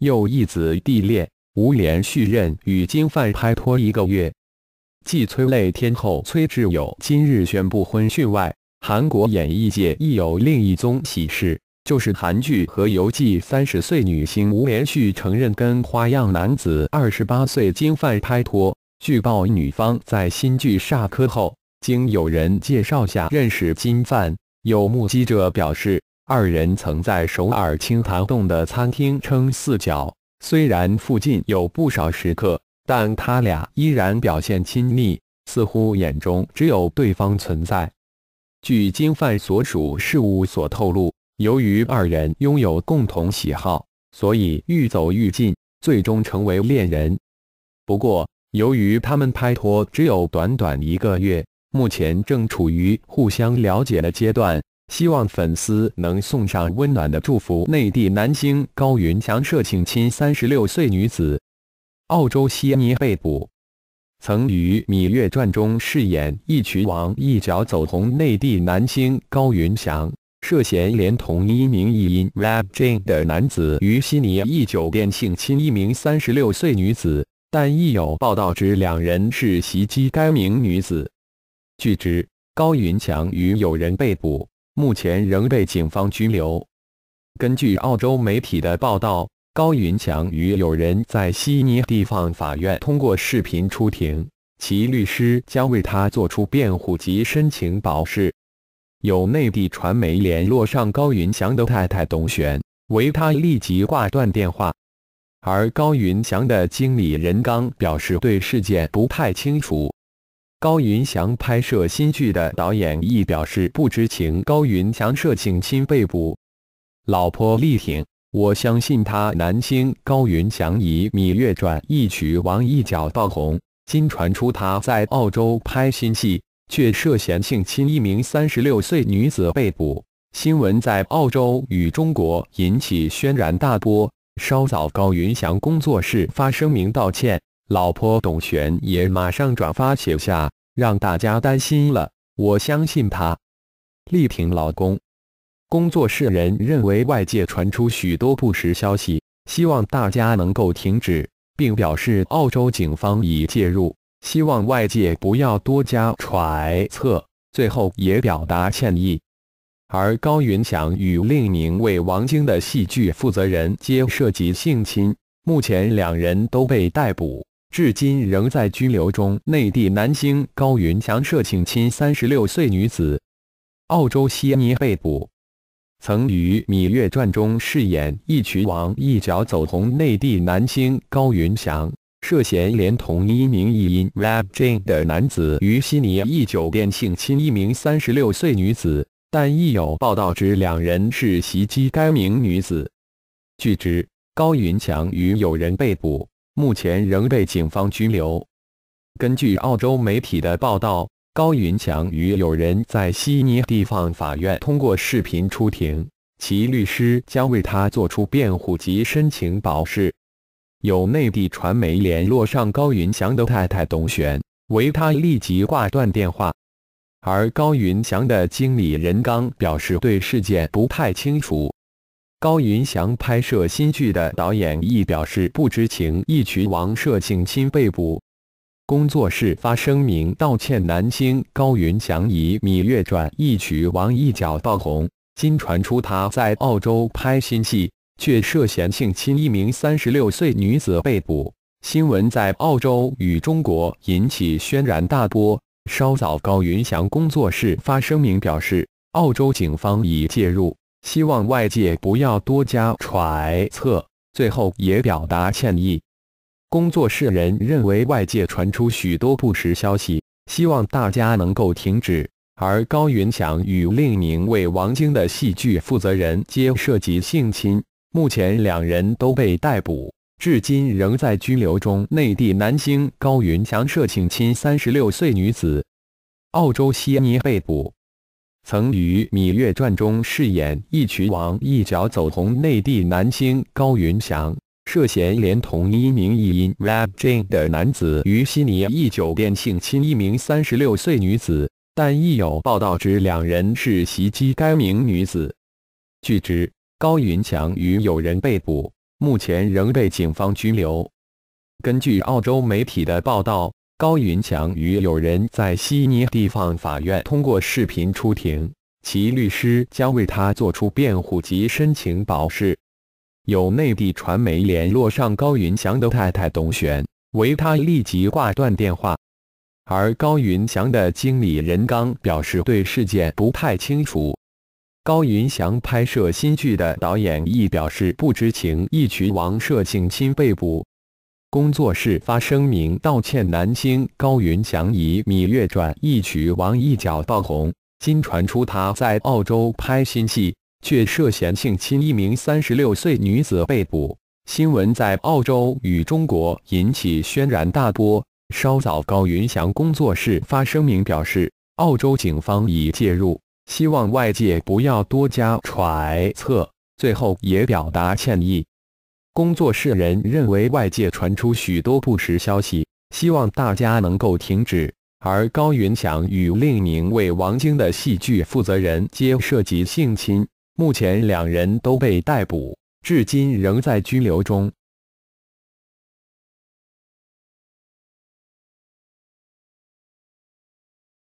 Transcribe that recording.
又一子弟恋吴涟续任与金范拍拖一个月，继催泪天后崔智友今日宣布婚讯外，韩国演艺界亦有另一宗喜事，就是韩剧《和游记》三十岁女星吴涟续承认跟花样男子二十八岁金范拍拖。据报女方在新剧煞科后，经有人介绍下认识金范。有目击者表示。二人曾在首尔清潭洞的餐厅称四角，虽然附近有不少食客，但他俩依然表现亲密，似乎眼中只有对方存在。据金范所属事务所透露，由于二人拥有共同喜好，所以愈走愈近，最终成为恋人。不过，由于他们拍拖只有短短一个月，目前正处于互相了解的阶段。希望粉丝能送上温暖的祝福。内地男星高云翔涉性侵三十六岁女子，澳洲悉尼被捕。曾于《芈月传》中饰演义渠王一脚走红内地男星高云翔涉嫌连同一名艺音 rap jin 的男子于悉尼一酒店性侵一名三十六岁女子，但亦有报道指两人是袭击该名女子。据知，高云翔与友人被捕。目前仍被警方拘留。根据澳洲媒体的报道，高云翔与友人在悉尼地方法院通过视频出庭，其律师将为他作出辩护及申请保释。有内地传媒联络上高云翔的太太董璇，为他立即挂断电话。而高云翔的经理任刚表示对事件不太清楚。高云翔拍摄新剧的导演亦表示不知情。高云翔涉性侵被捕，老婆力挺，我相信他。男星高云翔以《芈月传》一曲王一角爆红，今传出他在澳洲拍新戏，却涉嫌性侵一名三十六岁女子被捕。新闻在澳洲与中国引起轩然大波，稍早高云翔工作室发声明道歉。老婆董璇也马上转发写下，让大家担心了。我相信他，力挺老公。工作室人认为外界传出许多不实消息，希望大家能够停止，并表示澳洲警方已介入，希望外界不要多加揣测。最后也表达歉意。而高云翔与另一名为王晶的戏剧负责人皆涉及性侵，目前两人都被逮捕。至今仍在拘留中。内地男星高云翔涉性侵三十六岁女子，澳洲悉尼被捕。曾于《芈月传》中饰演义渠王一角走红。内地男星高云翔涉嫌连同一名译音 rap 禁的男子，于悉尼一酒店性侵一名三十六岁女子，但亦有报道指两人是袭击该名女子。据知，高云翔与友人被捕。目前仍被警方拘留。根据澳洲媒体的报道，高云翔与友人在悉尼地方法院通过视频出庭，其律师将为他作出辩护及申请保释。有内地传媒联络上高云翔的太太董璇，为他立即挂断电话。而高云翔的经理任刚表示对事件不太清楚。高云翔拍摄新剧的导演亦表示不知情。一曲王涉性侵被捕，工作室发声明道歉。男星高云翔以《芈月传》一曲王一角爆红，今传出他在澳洲拍新戏，却涉嫌性侵一名三十六岁女子被捕。新闻在澳洲与中国引起轩然大波。稍早，高云翔工作室发声明表示，澳洲警方已介入。希望外界不要多加揣测，最后也表达歉意。工作室人认为外界传出许多不实消息，希望大家能够停止。而高云翔与另一名为王晶的戏剧负责人皆涉及性侵，目前两人都被逮捕，至今仍在拘留中。内地男星高云翔涉性侵三十六岁女子，澳洲悉尼被捕。曾于《芈月传》中饰演义渠王一角走红内地男星高云翔，涉嫌连同一名以 rap jing 的男子于悉尼一酒店性侵一名三十六岁女子，但亦有报道指两人是袭击该名女子。据知，高云翔与友人被捕，目前仍被警方拘留。根据澳洲媒体的报道。高云翔与友人在悉尼地方法院通过视频出庭，其律师将为他作出辩护及申请保释。有内地传媒联络上高云翔的太太董璇，为他立即挂断电话。而高云翔的经理任刚表示对事件不太清楚。高云翔拍摄新剧的导演亦表示不知情。一群王社性侵被捕。工作室发声明道歉，男星高云翔以《芈月传》一曲《王》一角爆红，今传出他在澳洲拍新戏，却涉嫌性侵一名三十六岁女子被捕。新闻在澳洲与中国引起轩然大波。稍早，高云翔工作室发声明表示，澳洲警方已介入，希望外界不要多加揣测，最后也表达歉意。工作室人认为外界传出许多不实消息，希望大家能够停止。而高云翔与另一名为王晶的戏剧负责人皆涉及性侵，目前两人都被逮捕，至今仍在拘留中。